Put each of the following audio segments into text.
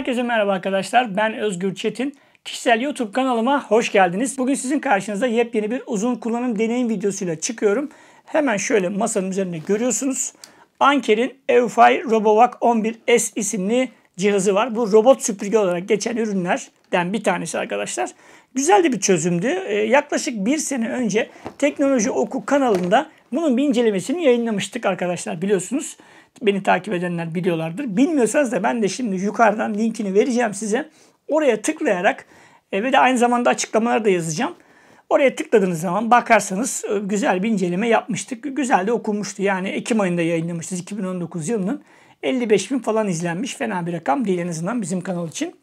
Herkese merhaba arkadaşlar. Ben Özgür Çetin. Kişisel YouTube kanalıma hoş geldiniz. Bugün sizin karşınıza yepyeni bir uzun kullanım deneyim videosuyla çıkıyorum. Hemen şöyle masanın üzerinde görüyorsunuz. Anker'in EUFI RoboVac 11S isimli cihazı var. Bu robot süpürge olarak geçen ürünlerden bir tanesi arkadaşlar. Güzel de bir çözümdü. Ee, yaklaşık bir sene önce Teknoloji Oku kanalında bunun bir incelemesini yayınlamıştık arkadaşlar biliyorsunuz. Beni takip edenler biliyorlardır. Bilmiyorsanız da ben de şimdi yukarıdan linkini vereceğim size. Oraya tıklayarak e, ve de aynı zamanda açıklamaları da yazacağım. Oraya tıkladığınız zaman bakarsanız e, güzel bir inceleme yapmıştık. Güzel de okunmuştu. Yani Ekim ayında yayınlamıştık 2019 yılının. 55 bin falan izlenmiş. Fena bir rakam değil en azından bizim kanal için.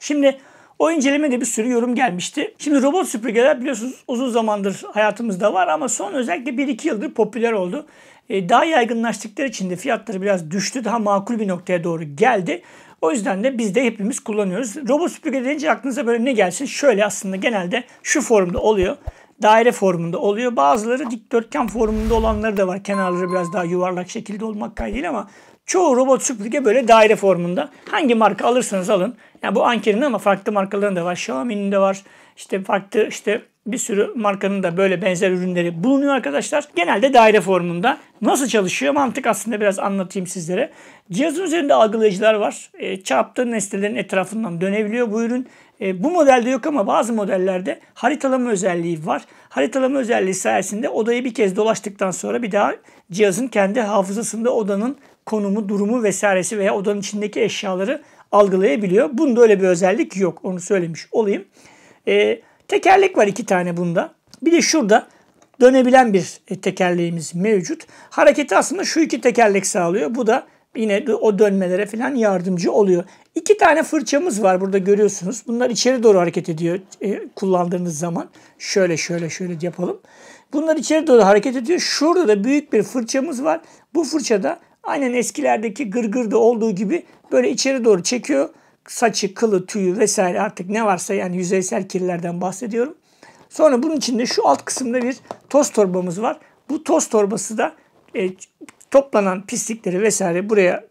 Şimdi o inceleme de bir sürü yorum gelmişti. Şimdi robot süpürgeler biliyorsunuz uzun zamandır hayatımızda var ama son özellikle 1-2 yıldır popüler oldu. E, daha yaygınlaştıkları için de fiyatları biraz düştü. Daha makul bir noktaya doğru geldi. O yüzden de biz de hepimiz kullanıyoruz. Robot süpürge deyince aklınıza böyle ne gelsin? Şöyle aslında genelde şu formda oluyor. Daire formunda oluyor. Bazıları dikdörtgen formunda olanları da var. Kenarları biraz daha yuvarlak şekilde olmak kaydıyla ama çoğu robot süpürge böyle daire formunda. Hangi marka alırsanız alın. Yani bu Anker'in ama farklı markaların da var. Xiaomi'nin de var. İşte farklı işte bir sürü markanın da böyle benzer ürünleri bulunuyor arkadaşlar. Genelde daire formunda. Nasıl çalışıyor? Mantık aslında biraz anlatayım sizlere. Cihazın üzerinde algılayıcılar var. E, çarptığı nesnelerin etrafından dönebiliyor bu ürün. E, bu modelde yok ama bazı modellerde haritalama özelliği var. Haritalama özelliği sayesinde odayı bir kez dolaştıktan sonra bir daha cihazın kendi hafızasında odanın konumu, durumu vesairesi veya odanın içindeki eşyaları algılayabiliyor. Bunda öyle bir özellik yok. Onu söylemiş olayım. E, Tekerlek var iki tane bunda. Bir de şurada dönebilen bir tekerleğimiz mevcut. Hareketi aslında şu iki tekerlek sağlıyor. Bu da yine o dönmelere falan yardımcı oluyor. İki tane fırçamız var burada görüyorsunuz. Bunlar içeri doğru hareket ediyor e, kullandığınız zaman. Şöyle şöyle şöyle yapalım. Bunlar içeri doğru hareket ediyor. Şurada da büyük bir fırçamız var. Bu fırçada aynen eskilerdeki gırgırda olduğu gibi böyle içeri doğru çekiyor saçı, kılı, tüyü vesaire artık ne varsa yani yüzeysel kirlerden bahsediyorum. Sonra bunun içinde şu alt kısımda bir toz torbamız var. Bu toz torbası da e, toplanan pislikleri vesaire buraya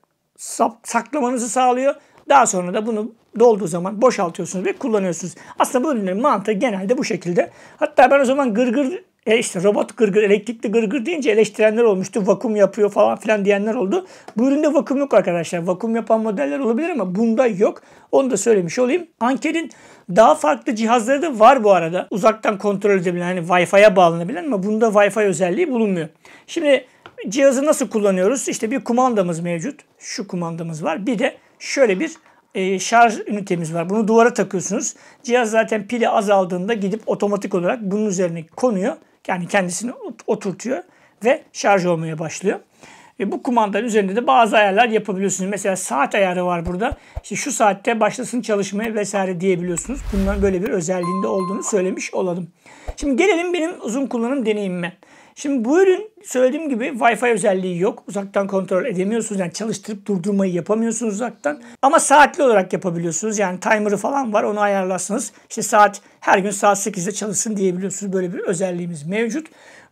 saklamanızı sağlıyor. Daha sonra da bunu dolduğu zaman boşaltıyorsunuz ve kullanıyorsunuz. Aslında bu ürünlerin mantığı genelde bu şekilde. Hatta ben o zaman gırgır e işte robot gırgır, elektrikli gırgır deyince eleştirenler olmuştu. Vakum yapıyor falan filan diyenler oldu. Bu üründe vakum yok arkadaşlar. Vakum yapan modeller olabilir ama bunda yok. Onu da söylemiş olayım. Anker'in daha farklı cihazları da var bu arada. Uzaktan kontrol edebilen, hani Wi-Fi'ye bağlanabilen ama bunda Wi-Fi özelliği bulunmuyor. Şimdi cihazı nasıl kullanıyoruz? İşte bir kumandamız mevcut. Şu kumandamız var. Bir de şöyle bir e, şarj ünitemiz var. Bunu duvara takıyorsunuz. Cihaz zaten pili azaldığında gidip otomatik olarak bunun üzerine konuyor yani kendisini oturtuyor ve şarj olmaya başlıyor. E bu kumandanın üzerinde de bazı ayarlar yapabiliyorsunuz. Mesela saat ayarı var burada. İşte şu saatte başlasın çalışmaya vesaire diyebiliyorsunuz. Bunların böyle bir özelliğinde olduğunu söylemiş olalım. Şimdi gelelim benim uzun kullanım deneyimime. Şimdi bu ürün söylediğim gibi Wi-Fi özelliği yok. Uzaktan kontrol edemiyorsunuz. Yani çalıştırıp durdurmayı yapamıyorsunuz uzaktan. Ama saatli olarak yapabiliyorsunuz. Yani timer'ı falan var. Onu ayarlarsınız. İşte saat her gün saat 8'de çalışsın diyebiliyorsunuz. Böyle bir özelliğimiz mevcut.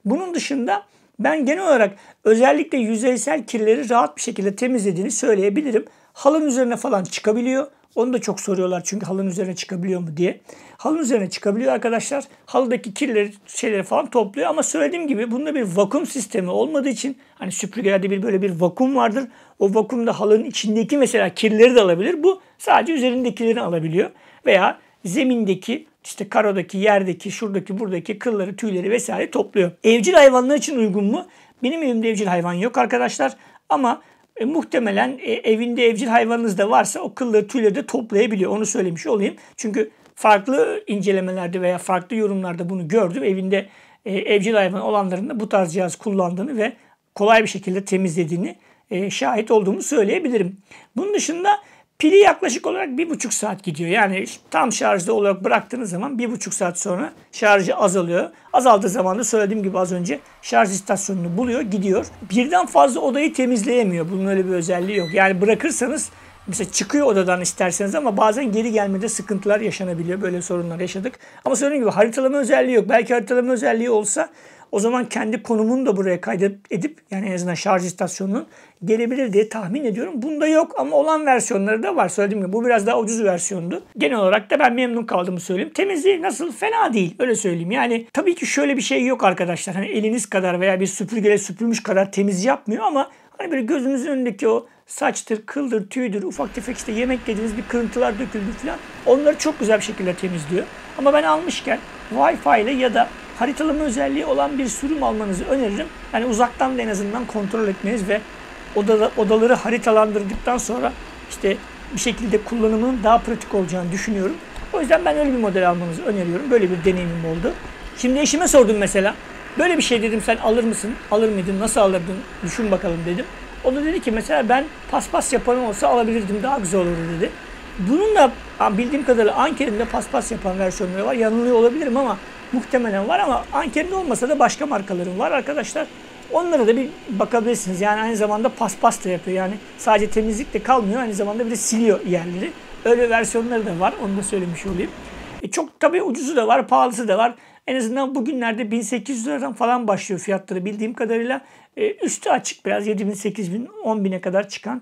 Bunun dışında ben genel olarak özellikle yüzeysel kirleri rahat bir şekilde temizlediğini söyleyebilirim. Halın üzerine falan çıkabiliyor. Onu da çok soruyorlar çünkü halının üzerine çıkabiliyor mu diye. Halının üzerine çıkabiliyor arkadaşlar. Halıdaki kirleri, şeyleri falan topluyor ama söylediğim gibi bunda bir vakum sistemi olmadığı için hani süpürgelerde bir böyle bir vakum vardır. O vakumda halının içindeki mesela kirleri de alabilir. Bu sadece üzerindekilerini alabiliyor veya zemindeki işte karodaki, yerdeki, şuradaki, buradaki kılları, tüyleri vesaire topluyor. Evcil hayvanlar için uygun mu? Benim evimde evcil hayvan yok arkadaşlar ama e, muhtemelen e, evinde evcil hayvanınız da varsa o kılları tüyleri de toplayabiliyor. Onu söylemiş olayım. Çünkü farklı incelemelerde veya farklı yorumlarda bunu gördüm. Evinde e, evcil hayvan olanların da bu tarz cihaz kullandığını ve kolay bir şekilde temizlediğini e, şahit olduğumu söyleyebilirim. Bunun dışında Pili yaklaşık olarak bir buçuk saat gidiyor. Yani tam şarjda olarak bıraktığınız zaman bir buçuk saat sonra şarjı azalıyor. Azaldığı zaman da söylediğim gibi az önce şarj istasyonunu buluyor, gidiyor. Birden fazla odayı temizleyemiyor. Bunun öyle bir özelliği yok. Yani bırakırsanız mesela çıkıyor odadan isterseniz ama bazen geri gelmede sıkıntılar yaşanabiliyor. Böyle sorunlar yaşadık. Ama söylediğim gibi haritalama özelliği yok. Belki haritalama özelliği olsa o zaman kendi konumunu da buraya kaydedip yani en azından şarj istasyonunun gelebilir diye tahmin ediyorum. Bunda yok ama olan versiyonları da var. Söylediğim gibi bu biraz daha ucuz versiyondu. Genel olarak da ben memnun kaldığımı söyleyeyim. Temizliği nasıl? Fena değil. Öyle söyleyeyim. Yani tabii ki şöyle bir şey yok arkadaşlar. Hani eliniz kadar veya bir süpürgeyle süpürmüş kadar temiz yapmıyor ama hani böyle gözünüzün önündeki o saçtır, kıldır, tüydür, ufak tefek işte yemek yediğiniz bir kırıntılar döküldü falan. Onları çok güzel bir şekilde temizliyor. Ama ben almışken Wi-Fi ile ya da haritalama özelliği olan bir sürüm almanızı öneririm. Yani uzaktan da en azından kontrol etmeniz ve odada, odaları haritalandırdıktan sonra işte bir şekilde kullanımının daha pratik olacağını düşünüyorum. O yüzden ben öyle bir model almanızı öneriyorum. Böyle bir deneyimim oldu. Şimdi eşime sordum mesela. Böyle bir şey dedim sen alır mısın? Alır mıydın? Nasıl alırdın? Düşün bakalım dedim. O da dedi ki mesela ben paspas yapanım olsa alabilirdim daha güzel olurdu dedi. Bunun da bildiğim kadarıyla Anker'in de paspas yapan versiyonları var. Yanılıyor olabilirim ama muhtemelen var ama Anker'in olmasa da başka markaların var arkadaşlar. Onlara da bir bakabilirsiniz. Yani aynı zamanda paspas da yapıyor. Yani sadece temizlik de kalmıyor. Aynı zamanda bir de siliyor yerleri. Öyle versiyonları da var. Onu da söylemiş olayım. E çok tabii ucuzu da var, pahalısı da var. En azından bugünlerde 1800 liradan falan başlıyor fiyatları bildiğim kadarıyla. E, üstü açık biraz 7000, 8000, 10000'e kadar çıkan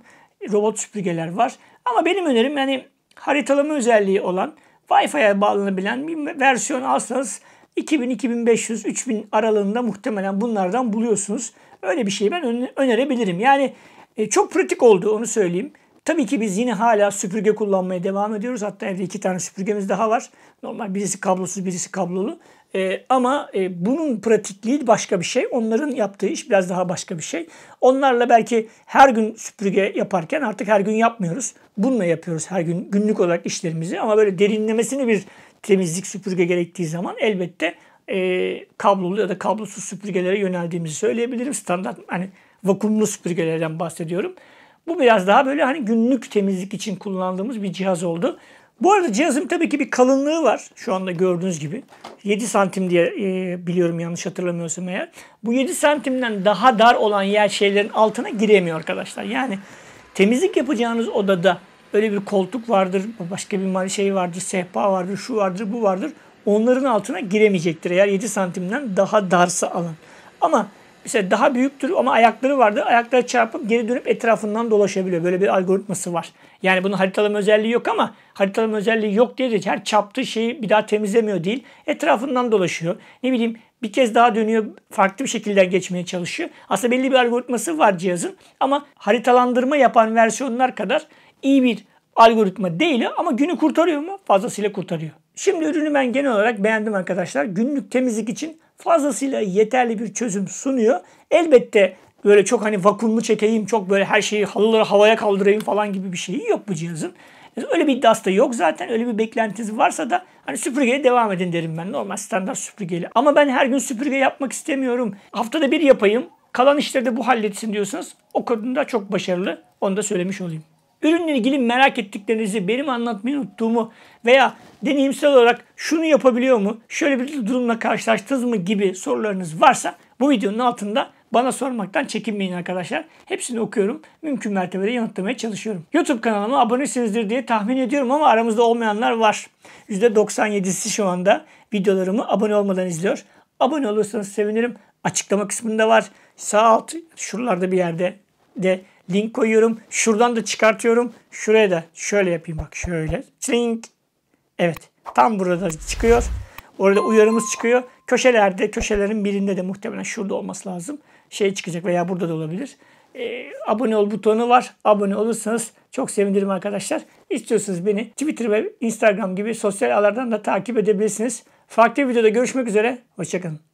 robot süpürgeler var. Ama benim önerim yani haritalama özelliği olan Wi-Fi'ye bağlanabilen bir versiyon alsanız 2000, 2500, 3000 aralığında muhtemelen bunlardan buluyorsunuz. Öyle bir şey ben önerebilirim. Yani e, çok pratik oldu onu söyleyeyim. Tabii ki biz yine hala süpürge kullanmaya devam ediyoruz. Hatta evde iki tane süpürgemiz daha var. Normal birisi kablosuz birisi kablolu. E, ama e, bunun pratikliği başka bir şey. Onların yaptığı iş biraz daha başka bir şey. Onlarla belki her gün süpürge yaparken artık her gün yapmıyoruz. Bununla yapıyoruz her gün günlük olarak işlerimizi. Ama böyle derinlemesini bir temizlik süpürge gerektiği zaman elbette e, kablolu ya da kablosuz süpürgelere yöneldiğimizi söyleyebilirim. Standart hani vakumlu süpürgelerden bahsediyorum. Bu biraz daha böyle hani günlük temizlik için kullandığımız bir cihaz oldu. Bu arada cihazın tabii ki bir kalınlığı var. Şu anda gördüğünüz gibi. 7 santim diye e, biliyorum yanlış hatırlamıyorsam eğer. Bu 7 santimden daha dar olan yer şeylerin altına giremiyor arkadaşlar. Yani temizlik yapacağınız odada öyle bir koltuk vardır, başka bir şey vardır, sehpa vardır, şu vardır, bu vardır. Onların altına giremeyecektir eğer 7 santimden daha darsa alan. Ama mesela daha büyüktür ama ayakları vardır. Ayakları çarpıp geri dönüp etrafından dolaşabiliyor. Böyle bir algoritması var. Yani bunun haritalama özelliği yok ama haritalama özelliği yok diye de her çaptığı şeyi bir daha temizlemiyor değil. Etrafından dolaşıyor. Ne bileyim bir kez daha dönüyor farklı bir şekilde geçmeye çalışıyor. Aslında belli bir algoritması var cihazın ama haritalandırma yapan versiyonlar kadar iyi bir algoritma değil ama günü kurtarıyor mu? Fazlasıyla kurtarıyor. Şimdi ürünü ben genel olarak beğendim arkadaşlar. Günlük temizlik için fazlasıyla yeterli bir çözüm sunuyor. Elbette böyle çok hani vakumlu çekeyim, çok böyle her şeyi halıları havaya kaldırayım falan gibi bir şey yok bu cihazın. Öyle bir iddiası da yok zaten. Öyle bir beklentiniz varsa da hani süpürgeye devam edin derim ben. Normal standart süpürgeyle. Ama ben her gün süpürge yapmak istemiyorum. Haftada bir yapayım. Kalan işleri de bu halletsin diyorsanız o konuda çok başarılı. Onu da söylemiş olayım. Ürünle ilgili merak ettiklerinizi, benim anlatmayı unuttuğumu veya deneyimsel olarak şunu yapabiliyor mu, şöyle bir durumla karşılaştınız mı gibi sorularınız varsa bu videonun altında bana sormaktan çekinmeyin arkadaşlar. Hepsini okuyorum. Mümkün mertebede yanıtlamaya çalışıyorum. YouTube kanalıma abonesinizdir diye tahmin ediyorum ama aramızda olmayanlar var. %97'si şu anda videolarımı abone olmadan izliyor. Abone olursanız sevinirim. Açıklama kısmında var. Sağ alt şuralarda bir yerde de link koyuyorum. Şuradan da çıkartıyorum. Şuraya da şöyle yapayım bak şöyle. Link. Evet tam burada çıkıyor. Orada uyarımız çıkıyor. Köşelerde köşelerin birinde de muhtemelen şurada olması lazım. Şey çıkacak veya burada da olabilir. Ee, abone ol butonu var. Abone olursanız çok sevinirim arkadaşlar. İstiyorsanız beni Twitter ve Instagram gibi sosyal ağlardan da takip edebilirsiniz. Farklı bir videoda görüşmek üzere. Hoşçakalın.